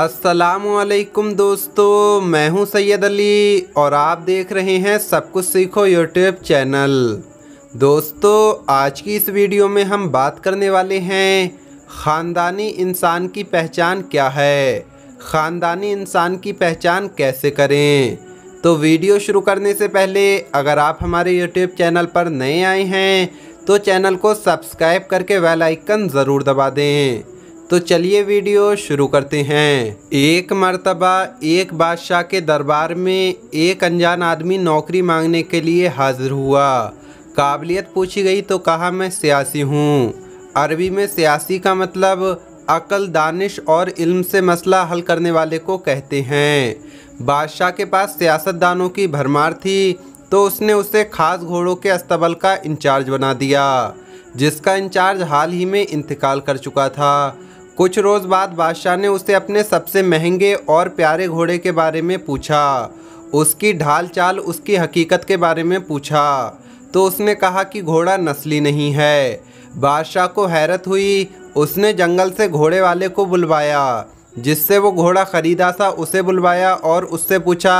असलकुम दोस्तों मैं हूं सैयद अली और आप देख रहे हैं सब कुछ सीखो यूट्यूब चैनल दोस्तों आज की इस वीडियो में हम बात करने वाले हैं ख़ानदानी इंसान की पहचान क्या है ख़ानदानी इंसान की पहचान कैसे करें तो वीडियो शुरू करने से पहले अगर आप हमारे यूट्यूब चैनल पर नए आए हैं तो चैनल को सब्सक्राइब करके वेलाइकन ज़रूर दबा दें तो चलिए वीडियो शुरू करते हैं एक मरतबा एक बादशाह के दरबार में एक अनजान आदमी नौकरी मांगने के लिए हाजिर हुआ काबिलियत पूछी गई तो कहा मैं सियासी हूँ अरबी में सियासी का मतलब अकल दानिश और इल्म से मसला हल करने वाले को कहते हैं बादशाह के पास सियासतदानों की भरमार थी तो उसने उसे खास घोड़ों के अस्तबल का इंचार्ज बना दिया जिसका इंचार्ज हाल ही में इंतकाल कर चुका था कुछ रोज़ बाद बादशाह ने उसे अपने सबसे महंगे और प्यारे घोड़े के बारे में पूछा उसकी ढाल चाल उसकी हकीकत के बारे में पूछा तो उसने कहा कि घोड़ा नस्ली नहीं है बादशाह को हैरत हुई उसने जंगल से घोड़े वाले को बुलवाया जिससे वो घोड़ा ख़रीदा था उसे बुलवाया और उससे पूछा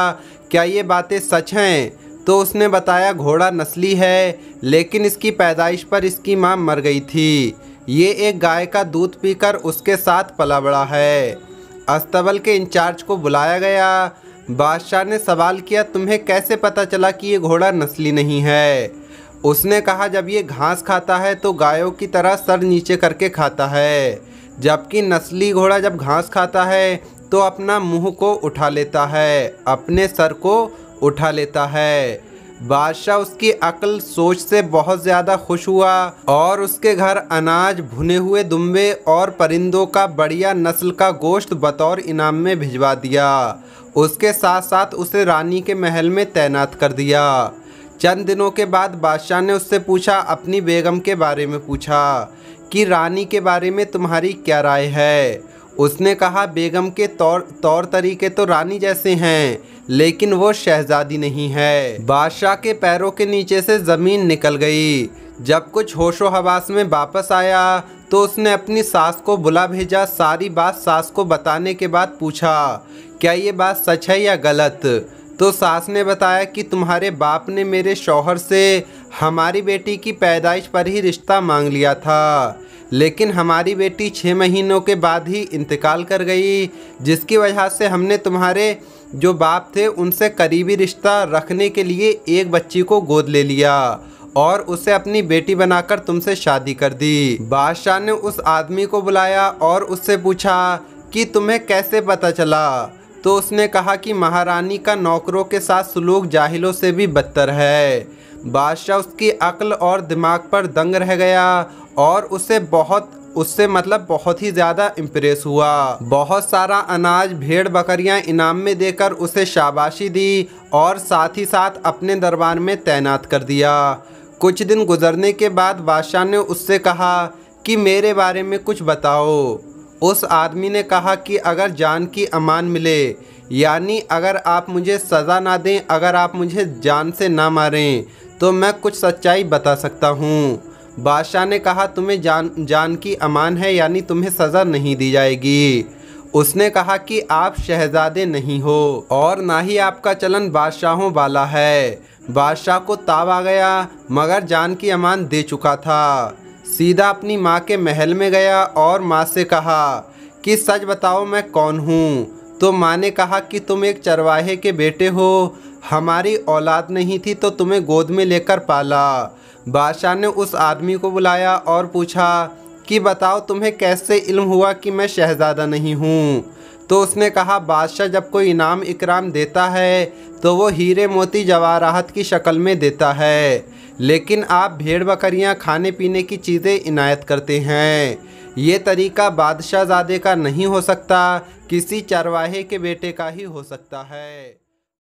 क्या ये बातें सच हैं तो उसने बताया घोड़ा नस्ली है लेकिन इसकी पैदाइश पर इसकी माँ मर गई थी ये एक गाय का दूध पीकर उसके साथ पला बड़ा है अस्तबल के इंचार्ज को बुलाया गया बादशाह ने सवाल किया तुम्हें कैसे पता चला कि ये घोड़ा नस्ली नहीं है उसने कहा जब ये घास खाता है तो गायों की तरह सर नीचे करके खाता है जबकि नस्ली घोड़ा जब घास खाता है तो अपना मुंह को उठा लेता है अपने सर को उठा लेता है बादशाह उसकी अकल सोच से बहुत ज़्यादा खुश हुआ और उसके घर अनाज भुने हुए दुम्बे और परिंदों का बढ़िया नस्ल का गोश्त बतौर इनाम में भिजवा दिया उसके साथ साथ उसे रानी के महल में तैनात कर दिया चंद दिनों के बाद बादशाह ने उससे पूछा अपनी बेगम के बारे में पूछा कि रानी के बारे में तुम्हारी क्या राय है उसने कहा बेगम के तौर तौर तरीके तो रानी जैसे हैं लेकिन वो शहजादी नहीं है बादशाह के पैरों के नीचे से ज़मीन निकल गई जब कुछ होशो हवास में वापस आया तो उसने अपनी सास को बुला भेजा सारी बात सास को बताने के बाद पूछा क्या ये बात सच है या गलत तो सास ने बताया कि तुम्हारे बाप ने मेरे शौहर से हमारी बेटी की पैदाइश पर ही रिश्ता मांग लिया था लेकिन हमारी बेटी छः महीनों के बाद ही इंतकाल कर गई जिसकी वजह से हमने तुम्हारे जो बाप थे उनसे करीबी रिश्ता रखने के लिए एक बच्ची को गोद ले लिया और उसे अपनी बेटी बनाकर तुमसे शादी कर दी बादशाह ने उस आदमी को बुलाया और उससे पूछा कि तुम्हें कैसे पता चला तो उसने कहा कि महारानी का नौकरों के साथ सलूक जाहिलों से भी बदतर है बादशाह उसकी अक्ल और दिमाग पर दंग रह गया और उसे बहुत उससे मतलब बहुत ही ज़्यादा इम्प्रेस हुआ बहुत सारा अनाज भेड़ बकरियां इनाम में देकर उसे शाबाशी दी और साथ ही साथ अपने दरबार में तैनात कर दिया कुछ दिन गुजरने के बाद बादशाह ने उससे कहा कि मेरे बारे में कुछ बताओ उस आदमी ने कहा कि अगर जान की अमान मिले यानी अगर आप मुझे सज़ा ना दें अगर आप मुझे जान से ना मारें तो मैं कुछ सच्चाई बता सकता हूँ बादशाह ने कहा तुम्हें जान जान की अमान है यानी तुम्हें सज़ा नहीं दी जाएगी उसने कहा कि आप शहजादे नहीं हो और ना ही आपका चलन बादशाहों वाला है बादशाह को ताव आ गया मगर जान की अमान दे चुका था सीधा अपनी माँ के महल में गया और माँ से कहा कि सच बताओ मैं कौन हूँ तो माँ ने कहा कि तुम एक चरवाहे के बेटे हो हमारी औलाद नहीं थी तो तुम्हें गोद में लेकर पाला बादशाह ने उस आदमी को बुलाया और पूछा कि बताओ तुम्हें कैसे इल्म हुआ कि मैं शहज़ादा नहीं हूँ तो उसने कहा बादशाह जब कोई इनाम इकराम देता है तो वो हीरे मोती जवाहरात की शक्ल में देता है लेकिन आप भेड़ बकरियाँ खाने पीने की चीज़ें इनायत करते हैं ये तरीका बादशाहजादे का नहीं हो सकता किसी चरवाहे के बेटे का ही हो सकता है